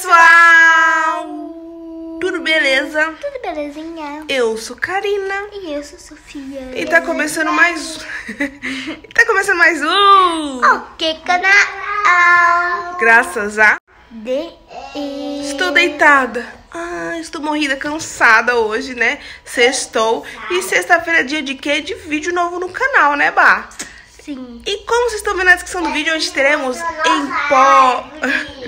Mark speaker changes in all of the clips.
Speaker 1: pessoal! Tudo beleza? Tudo belezinha. Eu sou Karina. E eu sou Sofia. E tá começando mais... um. tá começando mais um... O que canal? Graças a... De... Estou deitada. Ah, estou morrida, cansada hoje, né? Sextou. E sexta-feira é dia de quê? De vídeo novo no canal, né, Bah? Sim. E como vocês estão vendo na descrição do vídeo, hoje teremos em pó...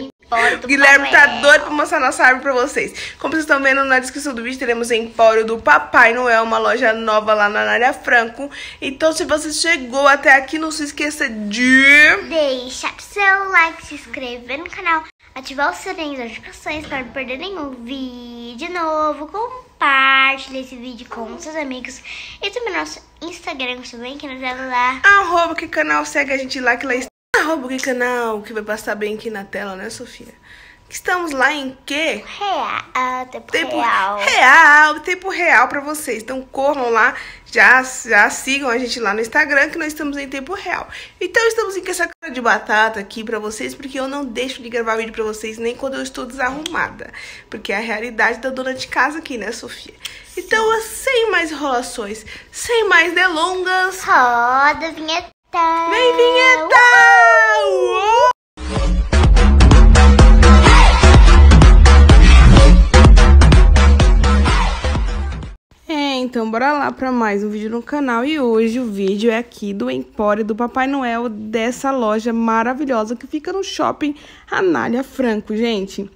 Speaker 1: Empório do Guilherme Papai tá doido pra mostrar nossa árvore pra vocês. Como vocês estão vendo na descrição do vídeo, teremos Empório do Papai Noel, uma loja nova lá na área Franco. Então, se você chegou até aqui, não se esqueça de... Deixar seu like, se inscrever no canal, ativar o sininho das notificações para não perder nenhum vídeo novo. Compartilhe esse vídeo com seus amigos e também nosso Instagram também, que nos é lá. Arroba que canal segue a gente lá, que lá está o canal que vai passar bem aqui na tela, né, Sofia? Estamos lá em quê? Real, ah, tempo, tempo real. Real, tempo real para vocês. Então corram lá, já, já sigam a gente lá no Instagram que nós estamos em tempo real. Então estamos com essa cara de batata aqui para vocês, porque eu não deixo de gravar vídeo para vocês nem quando eu estou desarrumada. Porque é a realidade da dona de casa aqui, né, Sofia? Então, Sim. Então, sem mais enrolações, sem mais delongas... Roda a vinheta! vinheta! Vem vinheta! Uou! É, então bora lá para mais um vídeo no canal e hoje o vídeo é aqui do Empório do Papai Noel dessa loja maravilhosa que fica no shopping Anália Franco, gente.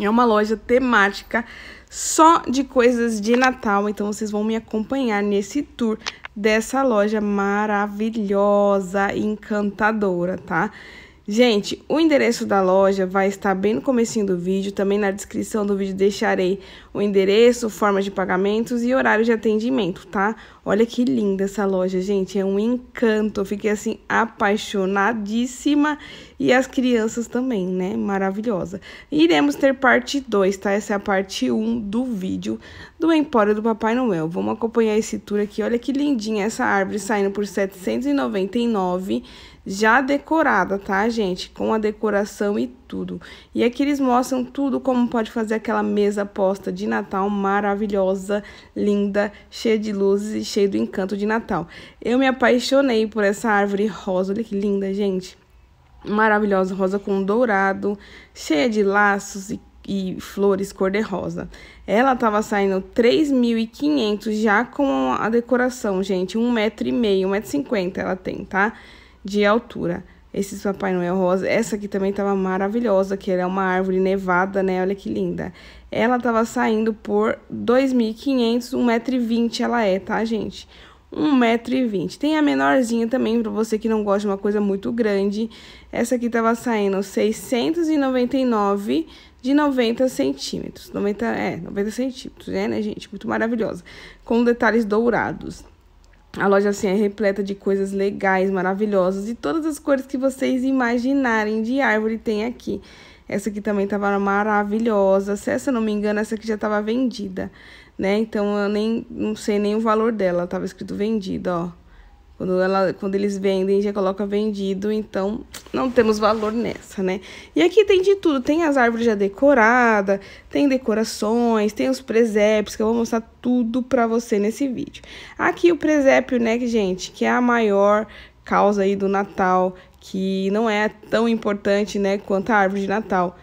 Speaker 1: É uma loja temática só de coisas de Natal, então vocês vão me acompanhar nesse tour dessa loja maravilhosa e encantadora, tá? Gente, o endereço da loja vai estar bem no comecinho do vídeo, também na descrição do vídeo deixarei o endereço, formas de pagamentos e horário de atendimento, tá? Olha que linda essa loja, gente, é um encanto, eu fiquei assim apaixonadíssima e as crianças também, né? Maravilhosa. Iremos ter parte 2, tá? Essa é a parte 1 um do vídeo do Empório do Papai Noel. Vamos acompanhar esse tour aqui, olha que lindinha essa árvore saindo por R$ 799 já decorada, tá, gente? Com a decoração e tudo. E aqui eles mostram tudo como pode fazer aquela mesa posta de Natal maravilhosa, linda, cheia de luzes e cheia do encanto de Natal. Eu me apaixonei por essa árvore rosa, olha que linda, gente. Maravilhosa, rosa com dourado, cheia de laços e e flores cor-de-rosa. Ela tava saindo 3.500 já com a decoração, gente. Um metro e meio, um metro e cinquenta ela tem, tá? de altura. Esses Papai Noel rosa, essa aqui também estava maravilhosa, que ela é uma árvore nevada, né? Olha que linda. Ela estava saindo por 2.500, 1,20m ela é, tá, gente? 1,20m. Tem a menorzinha também, para você que não gosta de uma coisa muito grande. Essa aqui tava saindo 699 de 90 centímetros. 90, é, 90 centímetros, né, né, gente? Muito maravilhosa. Com detalhes dourados. A loja assim é repleta de coisas legais, maravilhosas e todas as cores que vocês imaginarem de árvore tem aqui. Essa aqui também tava maravilhosa. Se essa não me engano, essa aqui já tava vendida, né? Então eu nem não sei nem o valor dela, tava escrito vendida, ó. Quando, ela, quando eles vendem, já coloca vendido, então não temos valor nessa, né? E aqui tem de tudo, tem as árvores já decoradas, tem decorações, tem os presépios, que eu vou mostrar tudo pra você nesse vídeo. Aqui o presépio, né, gente, que é a maior causa aí do Natal, que não é tão importante, né, quanto a árvore de Natal.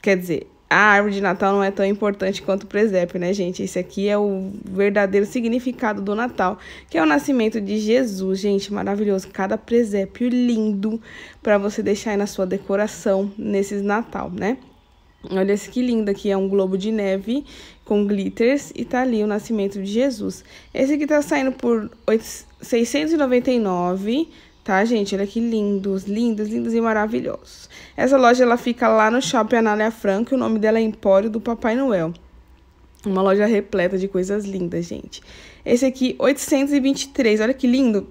Speaker 1: Quer dizer, a árvore de Natal não é tão importante quanto o presépio, né, gente? Esse aqui é o verdadeiro significado do Natal, que é o nascimento de Jesus, gente, maravilhoso. Cada presépio lindo para você deixar aí na sua decoração nesses Natal, né? Olha esse que lindo aqui, é um globo de neve com glitters e tá ali o nascimento de Jesus. Esse aqui tá saindo por 699 Tá, gente? Olha que lindos, lindos, lindos e maravilhosos. Essa loja, ela fica lá no Shopping Anália Franco e o nome dela é Empório do Papai Noel. Uma loja repleta de coisas lindas, gente. Esse aqui, 823. Olha que lindo.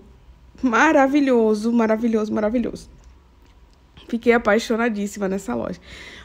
Speaker 1: Maravilhoso, maravilhoso, maravilhoso. Fiquei apaixonadíssima nessa loja.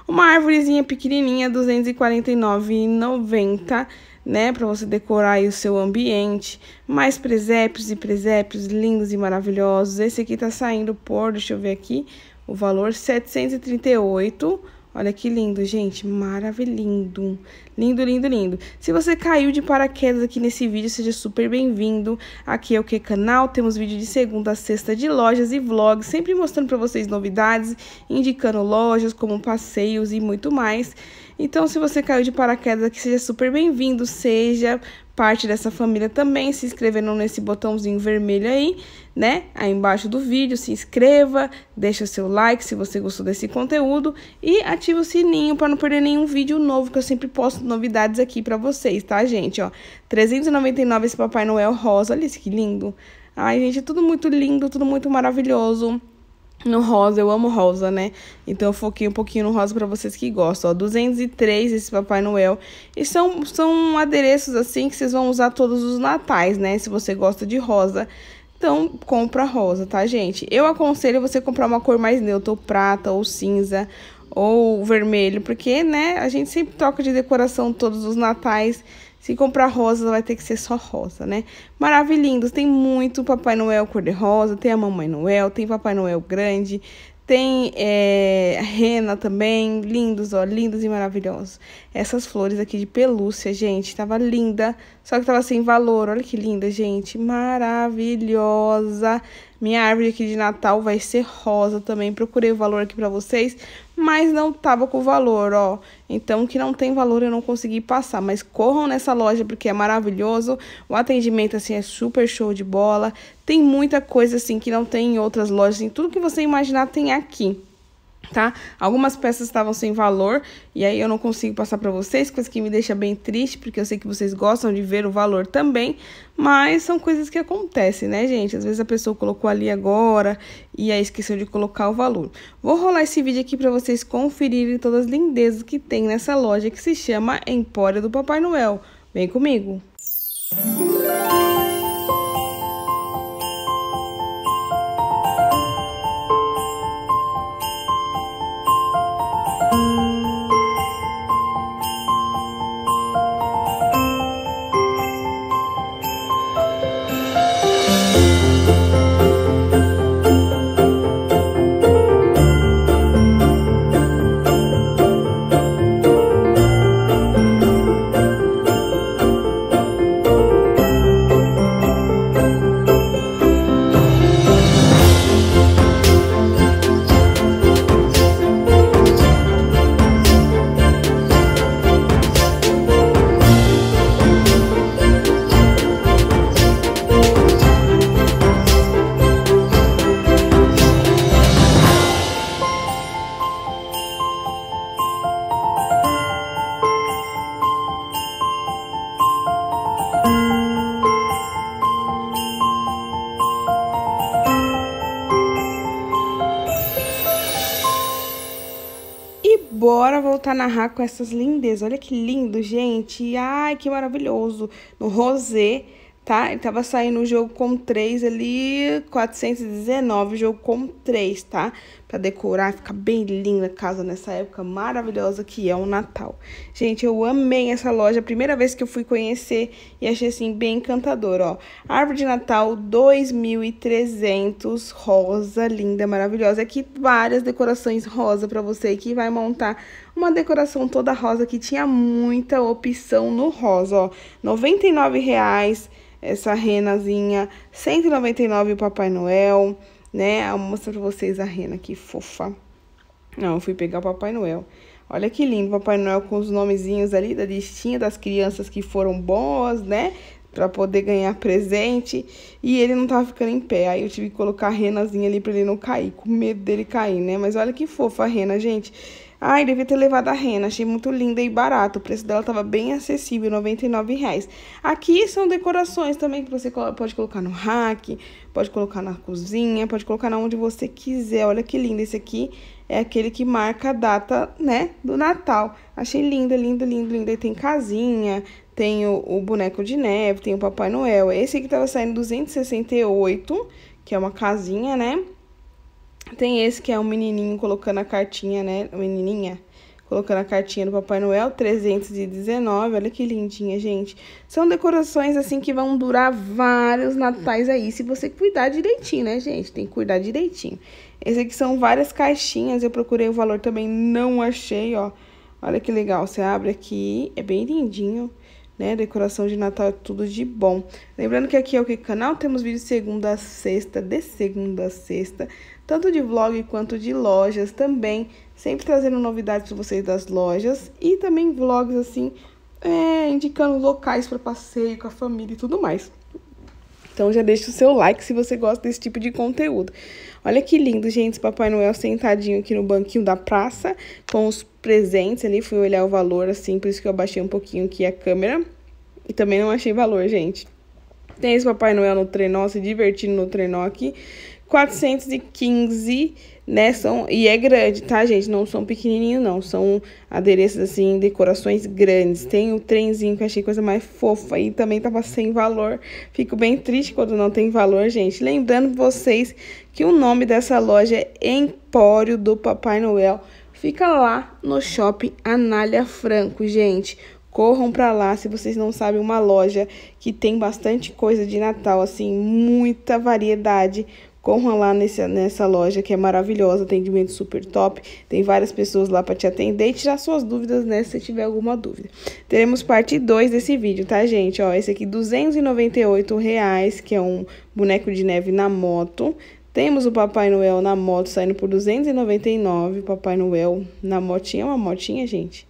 Speaker 1: Uma árvorezinha pequenininha, R$249,90. 249,90 né, para você decorar o seu ambiente. Mais presépios e presépios lindos e maravilhosos. Esse aqui tá saindo por, deixa eu ver aqui, o valor 738. Olha que lindo, gente, maravilhindo. Lindo, lindo, lindo. Se você caiu de paraquedas aqui nesse vídeo, seja super bem-vindo. Aqui é o Que Canal, temos vídeo de segunda a sexta de lojas e vlogs, sempre mostrando para vocês novidades, indicando lojas, como passeios e muito mais. Então, se você caiu de paraquedas aqui, seja super bem-vindo, seja parte dessa família também, se inscrevendo nesse botãozinho vermelho aí, né? Aí embaixo do vídeo, se inscreva, deixa o seu like se você gostou desse conteúdo e ativa o sininho para não perder nenhum vídeo novo que eu sempre posto novidades aqui para vocês, tá, gente? Ó, 399 esse Papai Noel rosa, olha isso que lindo. Ai, gente, é tudo muito lindo, tudo muito maravilhoso no rosa, eu amo rosa, né? Então eu foquei um pouquinho no rosa para vocês que gostam, ó. 203 esse Papai Noel. E são, são adereços assim que vocês vão usar todos os natais, né? Se você gosta de rosa, então compra rosa, tá, gente? Eu aconselho você comprar uma cor mais neutra, ou prata, ou cinza, ou vermelho, porque, né, a gente sempre troca de decoração todos os natais. Se comprar rosa, vai ter que ser só rosa, né? Maravilhindos, tem muito Papai Noel cor-de-rosa, tem a Mamãe Noel, tem Papai Noel grande, tem é, rena também, lindos, ó, lindos e maravilhosos. Essas flores aqui de pelúcia, gente, tava linda, só que tava sem valor. Olha que linda, gente, maravilhosa. Minha árvore aqui de Natal vai ser rosa também. Procurei o valor aqui pra vocês, mas não tava com valor, ó. Então, que não tem valor eu não consegui passar, mas corram nessa loja porque é maravilhoso. O atendimento, assim, é super show de bola. Tem muita coisa, assim, que não tem em outras lojas. Assim, tudo que você imaginar tem aqui tá? Algumas peças estavam sem valor e aí eu não consigo passar para vocês, coisa que me deixa bem triste, porque eu sei que vocês gostam de ver o valor também, mas são coisas que acontecem, né, gente? Às vezes a pessoa colocou ali agora e aí esqueceu de colocar o valor. Vou rolar esse vídeo aqui para vocês conferirem todas as lindezas que tem nessa loja que se chama Empório do Papai Noel. Vem comigo! Música Bora voltar a narrar com essas lindezas. Olha que lindo, gente. Ai, que maravilhoso. No Rosé, tá? Ele tava saindo o jogo com 3 ali, 419, jogo com 3, tá? para decorar, fica bem linda a casa nessa época maravilhosa que é o Natal. Gente, eu amei essa loja, primeira vez que eu fui conhecer e achei assim bem encantador, ó. Árvore de Natal 2300 rosa, linda, maravilhosa. Aqui várias decorações rosa para você que vai montar uma decoração toda rosa que tinha muita opção no rosa, ó. R$ 99,00 reais essa renazinha, 199,00 o Papai Noel, né? Eu mostrar pra vocês a rena aqui, fofa. Não, eu fui pegar o Papai Noel. Olha que lindo, Papai Noel com os nomezinhos ali da listinha das crianças que foram boas, né? para poder ganhar presente e ele não tava ficando em pé. Aí eu tive que colocar a renazinha ali para ele não cair, com medo dele cair, né? Mas olha que fofa a rena, gente. Ai, devia ter levado a rena, achei muito linda e barato O preço dela estava bem acessível, R$ reais. Aqui são decorações também que você pode colocar no rack, pode colocar na cozinha, pode colocar na onde você quiser. Olha que lindo esse aqui é aquele que marca a data, né, do Natal. Achei linda, linda, linda, linda. Aí tem casinha, tem o, o, boneco de neve, tem o Papai Noel. É esse aqui tava saindo 268, que é uma casinha, né? Tem esse que é um menininho colocando a cartinha, né? Menininha colocando a cartinha do Papai Noel, 319. Olha que lindinha, gente. São decorações, assim, que vão durar vários natais aí, se você cuidar direitinho, né, gente? Tem que cuidar direitinho. Esse aqui são várias caixinhas, eu procurei o valor também, não achei, ó. Olha que legal, você abre aqui, é bem lindinho né? Decoração de Natal é tudo de bom. Lembrando que aqui é o que canal, temos vídeos segunda a sexta, de segunda a sexta, tanto de vlog quanto de lojas também sempre trazendo novidades para vocês das lojas e também vlogs assim, é, indicando locais para passeio com a família e tudo mais. Então já deixa o seu like se você gosta desse tipo de conteúdo. Olha que lindo, gente, Papai Noel sentadinho aqui no banquinho da praça com os presentes ali. Fui olhar o valor assim, por isso que eu abaixei um pouquinho aqui a câmera. E também não achei valor, gente. Tem esse Papai Noel no trenó, se divertindo no trenó aqui. 415, né? São, e é grande, tá, gente? Não são pequenininhos, não. São adereços, assim, decorações grandes. Tem o trenzinho, que eu achei coisa mais fofa. E também tava sem valor. Fico bem triste quando não tem valor, gente. Lembrando vocês que o nome dessa loja é Empório do Papai Noel. Fica lá no shopping Anália Franco, gente. Corram para lá se vocês não sabem uma loja que tem bastante coisa de Natal, assim, muita variedade, Corra lá nesse, nessa loja que é maravilhosa, atendimento super top. Tem várias pessoas lá para te atender e tirar suas dúvidas, né? Se tiver alguma dúvida. Teremos parte 2 desse vídeo, tá, gente? Ó, esse aqui, R$ reais, que é um boneco de neve na moto. Temos o Papai Noel na moto saindo por 299, Papai Noel na motinha, é uma motinha, gente?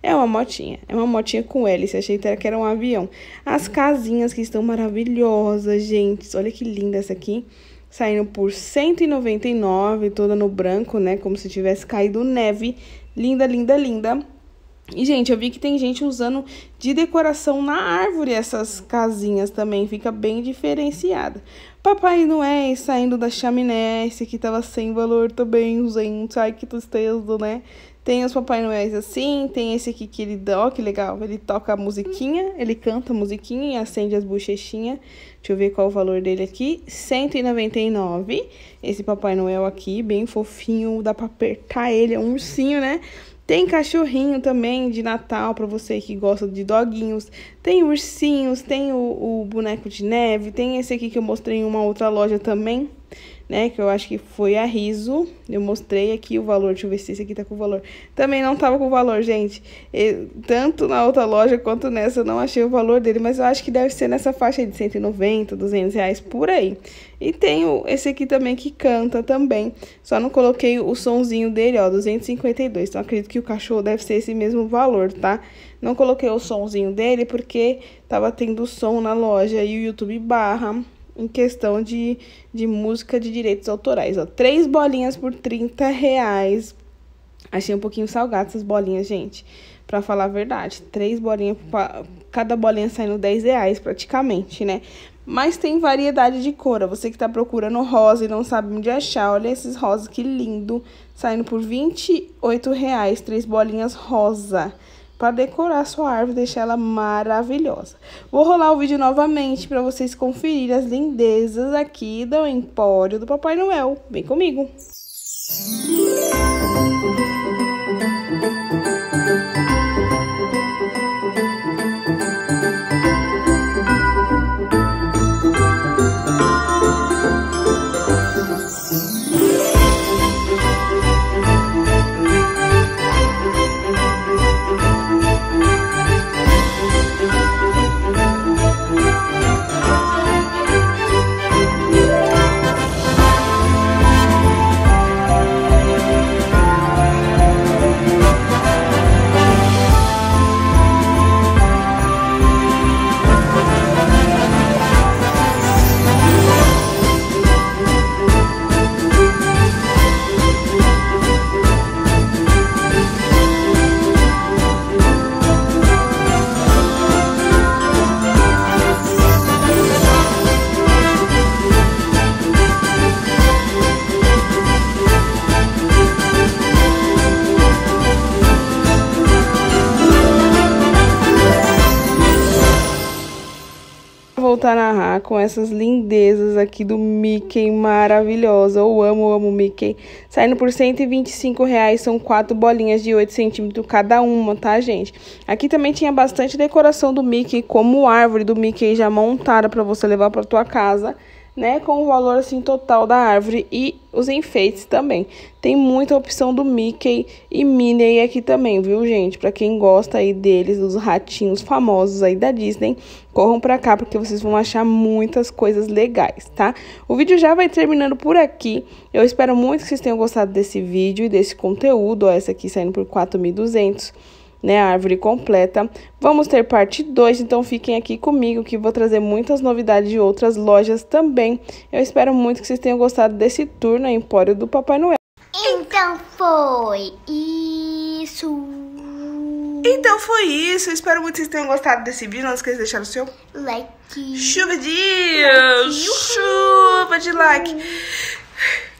Speaker 1: É uma motinha, é uma motinha com hélice, achei que era um avião. As casinhas que estão maravilhosas, gente, olha que linda essa aqui saindo por 199, toda no branco, né? Como se tivesse caído neve. Linda, linda, linda. E, gente, eu vi que tem gente usando de decoração na árvore essas casinhas também. Fica bem diferenciada. Papai Noel saindo da chaminé. Esse aqui tava sem valor também, gente. Ai, que tristeza, né? Tem os Papai Noéis assim, tem esse aqui que ele dá, ó, que legal. Ele toca a musiquinha, ele canta a musiquinha e acende as bochechinhas. Deixa eu ver qual o valor dele aqui. 199. Esse Papai Noel aqui, bem fofinho, dá pra apertar ele, é um ursinho, né? Tem cachorrinho também de Natal para você que gosta de doguinhos. Tem ursinhos, tem o, o boneco de neve, tem esse aqui que eu mostrei em uma outra loja também né? Que eu acho que foi a Riso. Eu mostrei aqui o valor. Deixa eu ver se esse aqui tá com valor. Também não tava com valor, gente. tanto na outra loja quanto nessa eu não achei o valor dele, mas eu acho que deve ser nessa faixa de 190, 200 reais, por aí. E tem esse aqui também que canta também. Só não coloquei o sonzinho dele, ó, 252. Então, acredito que o cachorro deve ser esse mesmo valor, tá? Não coloquei o sonzinho dele porque tava tendo som na loja e o YouTube barra em questão de, de música de direitos autorais. Ó. Três bolinhas por 30 reais. Achei um pouquinho salgado essas bolinhas, gente. Pra falar a verdade. Três bolinhas, cada bolinha saindo 10 reais praticamente, né? Mas tem variedade de cor. Você que tá procurando rosa e não sabe onde achar, olha esses rosas, que lindo. Saindo por 28 reais, três bolinhas rosa para decorar sua árvore, deixar ela maravilhosa. Vou rolar o vídeo novamente para vocês conferirem as lindezas aqui do Empório do Papai Noel. Vem comigo! Música com essas lindezas aqui do Mickey, maravilhosa. Eu amo, amo Mickey. Saindo por 125 reais, são quatro bolinhas de 8 centímetros cada uma, tá, gente? Aqui também tinha bastante decoração do Mickey, como árvore do Mickey já montada para você levar para tua casa né, com o valor assim total da árvore e os enfeites também. Tem muita opção do Mickey e Minnie aqui também, viu, gente? Para quem gosta aí deles, dos ratinhos famosos aí da Disney, corram para cá porque vocês vão achar muitas coisas legais, tá? O vídeo já vai terminando por aqui. Eu espero muito que vocês tenham gostado desse vídeo e desse conteúdo, ó, essa aqui saindo por 4200 né, a árvore completa. Vamos ter parte 2, então fiquem aqui comigo que vou trazer muitas novidades de outras lojas também. Eu espero muito que vocês tenham gostado desse tour no Empório do Papai Noel. Então foi isso. Então foi isso. Eu espero muito que vocês tenham gostado desse vídeo. Não esqueça de deixar o seu like. Chuva de like. chuva de like.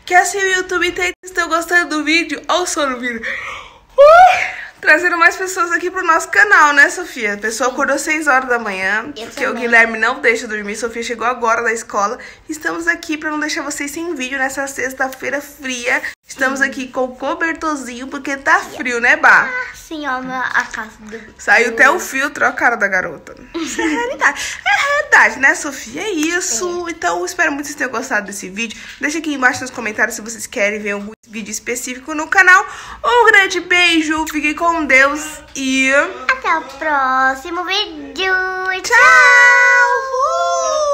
Speaker 1: Quer ser o YouTube? Então, estão gostando do vídeo? Olha o sono vindo. Uh! trazendo mais pessoas aqui pro nosso canal, né, Sofia? A pessoa Sim. acordou 6 horas da manhã, porque o Guilherme não deixa dormir. Sofia chegou agora da escola. Estamos aqui para não deixar vocês sem vídeo nessa sexta-feira fria. Estamos aqui com o cobertorzinho porque tá frio, né, Bá? Ah, sim, ó, a casa do... Saiu até o filtro, ó a cara da garota. Isso é realidade. É realidade, né, Sofia? É isso. É. Então, espero muito que vocês tenham gostado desse vídeo. Deixa aqui embaixo nos comentários se vocês querem ver algum vídeo específico no canal. Um grande beijo, fiquem com Deus e... Até o próximo vídeo. Tchau! Tchau! Uh!